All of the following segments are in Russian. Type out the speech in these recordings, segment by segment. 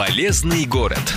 Полезный город.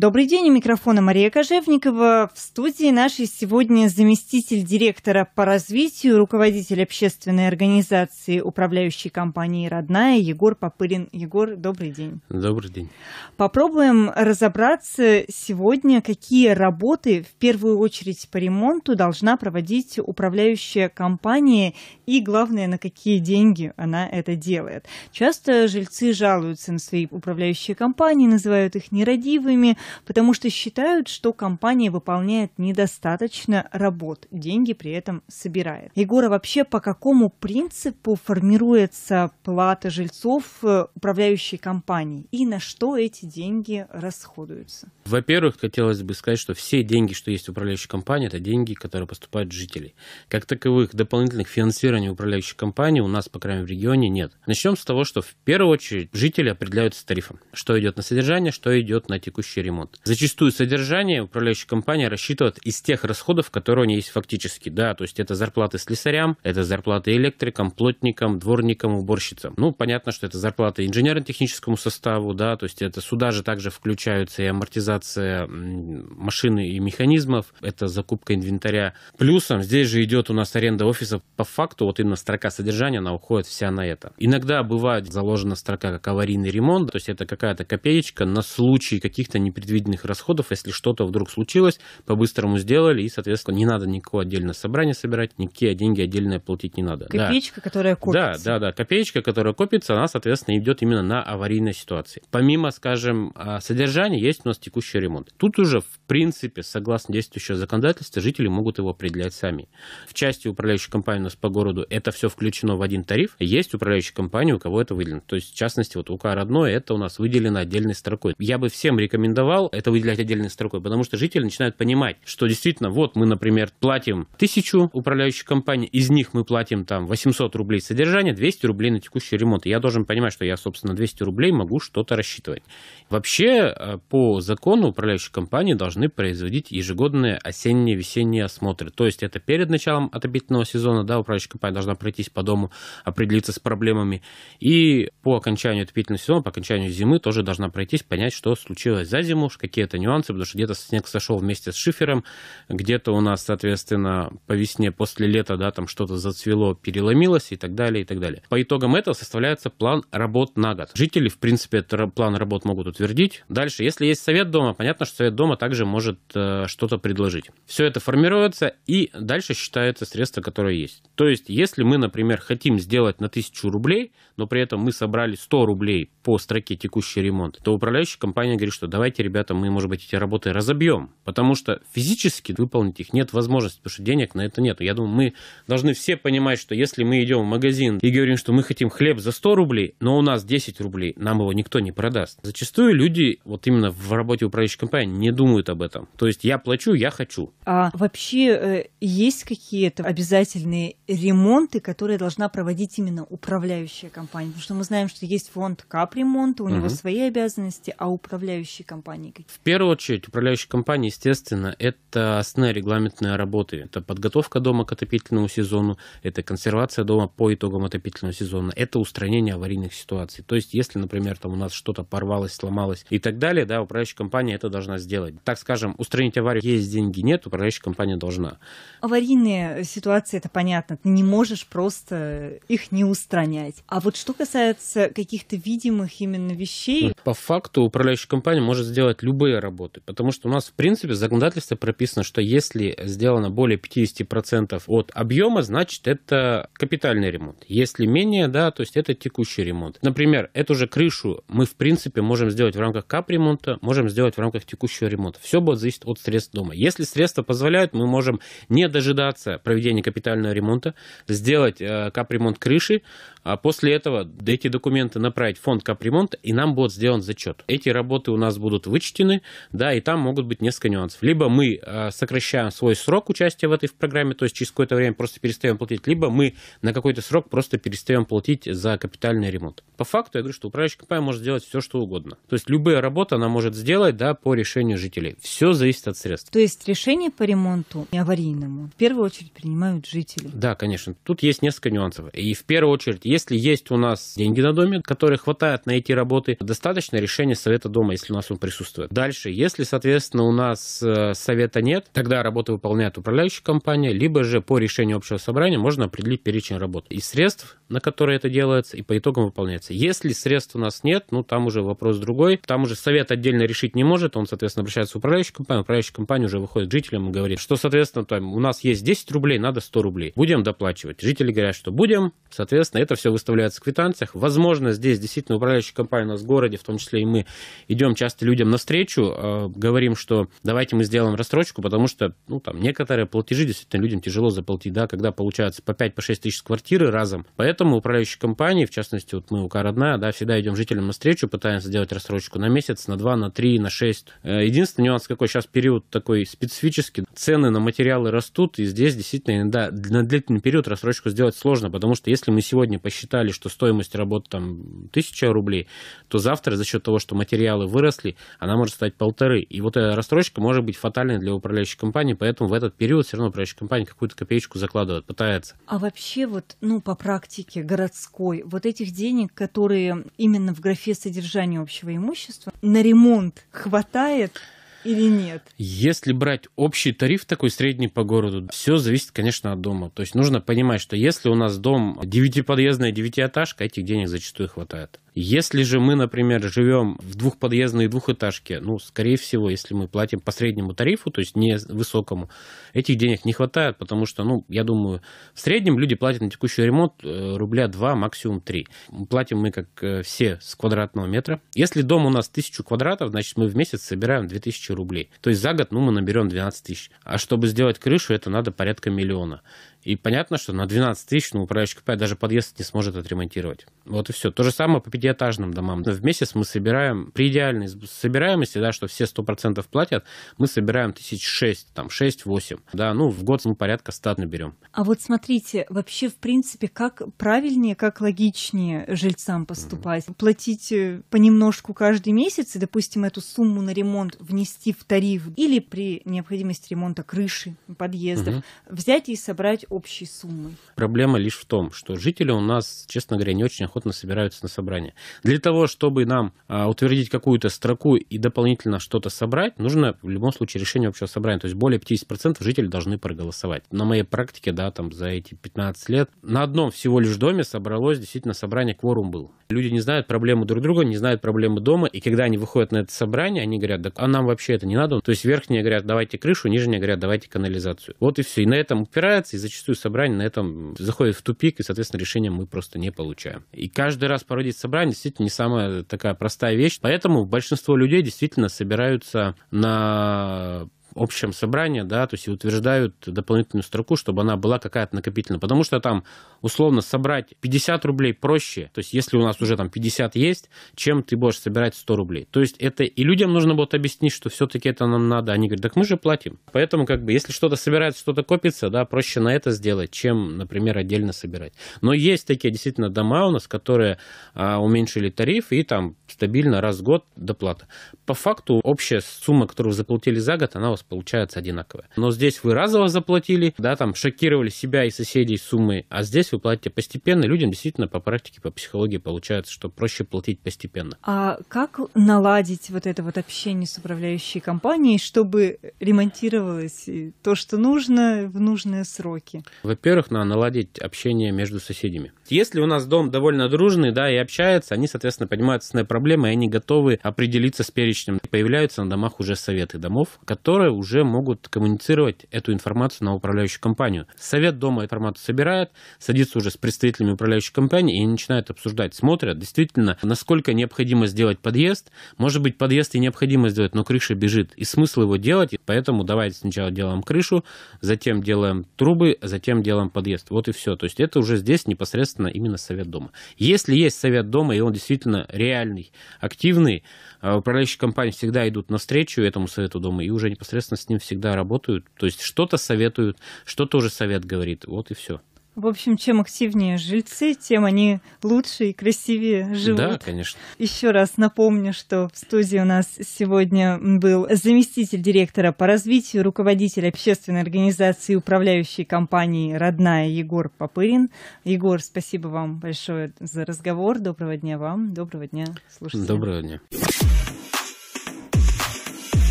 Добрый день, у микрофона Мария Кожевникова. В студии нашей сегодня заместитель директора по развитию, руководитель общественной организации управляющей компании «Родная» Егор Попырин. Егор, добрый день. Добрый день. Попробуем разобраться сегодня, какие работы в первую очередь по ремонту должна проводить управляющая компания и, главное, на какие деньги она это делает. Часто жильцы жалуются на свои управляющие компании, называют их нерадивыми – потому что считают, что компания выполняет недостаточно работ, деньги при этом собирает. Егора, вообще по какому принципу формируется плата жильцов э, управляющей компании и на что эти деньги расходуются? Во-первых, хотелось бы сказать, что все деньги, что есть в управляющей компании, это деньги, которые поступают жителей. Как таковых дополнительных финансирований управляющей компании у нас, по крайней мере, в регионе нет. Начнем с того, что в первую очередь жители определяются тарифом, что идет на содержание, что идет на текущий ремонт ремонт. Зачастую содержание управляющая компания рассчитывает из тех расходов, которые у нее есть фактически. Да, то есть это зарплаты слесарям, это зарплаты электрикам, плотникам, дворникам, уборщицам. Ну, понятно, что это зарплаты инженерно-техническому составу, да, то есть это сюда же также включаются и амортизация машины и механизмов, это закупка инвентаря. Плюсом здесь же идет у нас аренда офиса. По факту вот именно строка содержания, она уходит вся на это. Иногда бывает заложена строка как аварийный ремонт, то есть это какая-то копеечка на случай каких-то непредвиденных непредвиденных расходов, если что-то вдруг случилось, по-быстрому сделали, и, соответственно, не надо никакого отдельного собрания собирать, никакие деньги отдельно платить не надо. Копеечка, да. которая копится. Да, да, да. Копеечка, которая копится, она, соответственно, идет именно на аварийные ситуации. Помимо, скажем, а, содержания, есть у нас текущий ремонт. Тут уже, в принципе, согласно действующего законодательства, жители могут его определять сами. В части управляющей компании у нас по городу это все включено в один тариф. Есть управляющая компания, у кого это выделено. То есть, в частности, вот УК родное, это у нас выделено отдельной строкой. Я бы всем рекомендовал стал это выделять отдельной строкой, потому что жители начинают понимать, что действительно, вот мы, например, платим тысячу управляющих компаний, из них мы платим там 800 рублей содержания, 200 рублей на текущий ремонт. И я должен понимать, что я, собственно, 200 рублей могу что-то рассчитывать. Вообще, э, по закону управляющие компании должны производить ежегодные осенние весенние осмотры. То есть это перед началом отопительного сезона, да, управляющая компания должна пройтись по дому, определиться с проблемами. И по окончанию отопительного сезона, по окончанию зимы тоже должна пройтись, понять, что случилось за зиму, проблему, какие-то нюансы, потому что где-то снег сошел вместе с шифером, где-то у нас, соответственно, по весне после лета, да, там что-то зацвело, переломилось и так далее, и так далее. По итогам этого составляется план работ на год. Жители, в принципе, этот план работ могут утвердить. Дальше, если есть совет дома, понятно, что совет дома также может э, что-то предложить. Все это формируется и дальше считается средство, которое есть. То есть, если мы, например, хотим сделать на 1000 рублей, но при этом мы собрали 100 рублей по строке текущий ремонт, то управляющая компания говорит, что давайте, ребята, мы, может быть, эти работы разобьем, потому что физически выполнить их нет возможности, потому что денег на это нет. Я думаю, мы должны все понимать, что если мы идем в магазин и говорим, что мы хотим хлеб за 100 рублей, но у нас 10 рублей, нам его никто не продаст. Зачастую люди вот именно в работе управляющей компании не думают об этом. То есть я плачу, я хочу. А вообще э, есть какие-то обязательные ремонты, которые должна проводить именно управляющая компания? Потому что мы знаем, что есть фонд КАП, этап ремонта, у угу. него свои обязанности, а управляющие компании какие? В первую очередь, управляющие компании, естественно, это основные регламентные работы. Это подготовка дома к отопительному сезону, это консервация дома по итогам отопительного сезона, это устранение аварийных ситуаций. То есть, если, например, там у нас что-то порвалось, сломалось и так далее, да, управляющая компания это должна сделать. Так скажем, устранить аварию есть деньги, нет, управляющая компания должна. Аварийные ситуации, это понятно, ты не можешь просто их не устранять. А вот что касается каких-то видимых необходимых именно вещей. По факту управляющая компания может сделать любые работы, потому что у нас, в принципе, в законодательстве прописано, что если сделано более 50% от объема, значит, это капитальный ремонт. Если менее, да, то есть это текущий ремонт. Например, эту же крышу мы, в принципе, можем сделать в рамках капремонта, можем сделать в рамках текущего ремонта. Все будет зависеть от средств дома. Если средства позволяют, мы можем не дожидаться проведения капитального ремонта, сделать э, капремонт крыши, а после этого эти документы направить в фонд капремонта, и нам будет сделан зачет. Эти работы у нас будут вычтены, да, и там могут быть несколько нюансов. Либо мы э, сокращаем свой срок участия в этой программе, то есть через какое-то время просто перестаем платить, либо мы на какой-то срок просто перестаем платить за капитальный ремонт. По факту я говорю, что управляющий компания может сделать все, что угодно. То есть любая работа она может сделать, да, по решению жителей. Все зависит от средств. То есть решение по ремонту аварийному в первую очередь принимают жители. Да, конечно. Тут есть несколько нюансов. И в первую очередь, если есть у нас деньги на доме, которые хватает подряд на эти работы, достаточно решения Совета Дома, если у нас он присутствует. Дальше, если, соответственно, у нас э, Совета нет, тогда работу выполняет управляющая компания, либо же по решению общего собрания можно определить перечень работ и средств, на которые это делается, и по итогам выполняется. Если средств у нас нет, ну, там уже вопрос другой. Там уже Совет отдельно решить не может, он, соответственно, обращается в управляющую компанию, управляющая компания уже выходит к жителям и говорит, что, соответственно, там, у нас есть 10 рублей, надо 100 рублей. Будем доплачивать. Жители говорят, что будем. Соответственно, это все выставляется в квитанциях. Возможно, здесь действительно управляющая управляющие компании у нас в городе, в том числе и мы, идем часто людям навстречу, э, говорим, что давайте мы сделаем рассрочку, потому что ну, там, некоторые платежи действительно людям тяжело заплатить, да, когда получается по 5-6 по тысяч квартиры разом. Поэтому управляющие компании, в частности, вот мы, у «Родная», да, всегда идем жителям навстречу, пытаемся сделать рассрочку на месяц, на 2, на 3, на 6. Э, единственный нюанс какой, сейчас период такой специфический, цены на материалы растут, и здесь действительно иногда на длительный период рассрочку сделать сложно, потому что если мы сегодня посчитали, что стоимость работы там 1000 рублей, рублей, то завтра за счет того, что материалы выросли, она может стать полторы. И вот эта расстройка может быть фатальной для управляющей компании, поэтому в этот период все равно управляющая компания какую-то копеечку закладывает, пытается. А вообще вот, ну, по практике городской, вот этих денег, которые именно в графе содержания общего имущества, на ремонт хватает? или нет? Если брать общий тариф такой средний по городу, все зависит, конечно, от дома. То есть нужно понимать, что если у нас дом девятиподъездная девятиэтажка, этих денег зачастую хватает. Если же мы, например, живем в двухподъездной двухэтажке, ну, скорее всего, если мы платим по среднему тарифу, то есть не высокому, этих денег не хватает, потому что, ну, я думаю, в среднем люди платят на текущий ремонт э, рубля 2, максимум 3. Платим мы, как э, все, с квадратного метра. Если дом у нас 1000 квадратов, значит, мы в месяц собираем 2000 рублей. То есть за год, ну, мы наберем 12 тысяч. А чтобы сделать крышу, это надо порядка миллиона. И понятно, что на 12 тысяч ну, управляющий КП а даже подъезд не сможет отремонтировать. Вот и все. То же самое по пятиэтажным домам. В месяц мы собираем, при идеальной собираемости, да, что все 100% платят, мы собираем тысяч шесть, там, шесть-восемь. Да, ну, в год мы порядка 100 наберем. А вот смотрите, вообще, в принципе, как правильнее, как логичнее жильцам поступать? Mm-hmm. Платить э, понемножку каждый месяц и, допустим, эту сумму на ремонт внести в тариф или при необходимости ремонта крыши, подъездов, mm-hmm. взять и собрать общей суммой? Проблема лишь в том, что жители у нас, честно говоря, не очень охотно собираются на собрание. Для того, чтобы нам а, утвердить какую-то строку и дополнительно что-то собрать, нужно в любом случае решение общего собрания. То есть более 50% жителей должны проголосовать. На моей практике, да, там за эти 15 лет на одном всего лишь доме собралось действительно собрание, кворум был. Люди не знают проблему друг друга, не знают проблемы дома, и когда они выходят на это собрание, они говорят, да а нам вообще это не надо. То есть верхние говорят, давайте крышу, нижние говорят, давайте канализацию. Вот и все. И на этом упирается, и зачастую зачастую собрание на этом заходит в тупик, и, соответственно, решение мы просто не получаем. И каждый раз проводить собрание действительно не самая такая простая вещь. Поэтому большинство людей действительно собираются на общем собрании, да, то есть и утверждают дополнительную строку, чтобы она была какая-то накопительная. Потому что там, условно, собрать 50 рублей проще, то есть если у нас уже там 50 есть, чем ты будешь собирать 100 рублей. То есть это и людям нужно будет объяснить, что все-таки это нам надо. Они говорят, так мы же платим. Поэтому как бы если что-то собирается, что-то копится, да, проще на это сделать, чем, например, отдельно собирать. Но есть такие действительно дома у нас, которые а, уменьшили тариф и там стабильно раз в год доплата. По факту общая сумма, которую заплатили за год, она вас получается одинаковая. Но здесь вы разово заплатили, да, там шокировали себя и соседей суммы, а здесь вы платите постепенно. Людям действительно по практике, по психологии получается, что проще платить постепенно. А как наладить вот это вот общение с управляющей компанией, чтобы ремонтировалось то, что нужно в нужные сроки? Во-первых, надо наладить общение между соседями. Если у нас дом довольно дружный, да, и общается, они, соответственно, понимают основные проблемы, и они готовы определиться с перечнем. Появляются на домах уже советы домов, которые уже могут коммуницировать эту информацию на управляющую компанию. Совет дома информацию собирает, садится уже с представителями управляющей компании и начинает обсуждать, смотрят, действительно, насколько необходимо сделать подъезд. Может быть, подъезд и необходимо сделать, но крыша бежит, и смысл его делать, поэтому давайте сначала делаем крышу, затем делаем трубы, затем делаем подъезд. Вот и все. То есть это уже здесь непосредственно соответственно, именно совет дома. Если есть совет дома, и он действительно реальный, активный, э, управляющие компании всегда идут навстречу этому совету дома и уже непосредственно с ним всегда работают. То есть что-то советуют, что то уже совет говорит. Вот и все. В общем, чем активнее жильцы, тем они лучше и красивее живут. Да, конечно. Еще раз напомню, что в студии у нас сегодня был заместитель директора по развитию, руководитель общественной организации и управляющей компании «Родная» Егор Попырин. Егор, спасибо вам большое за разговор. Доброго дня вам, доброго дня слушателям. Доброго дня.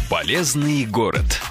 Полезный город.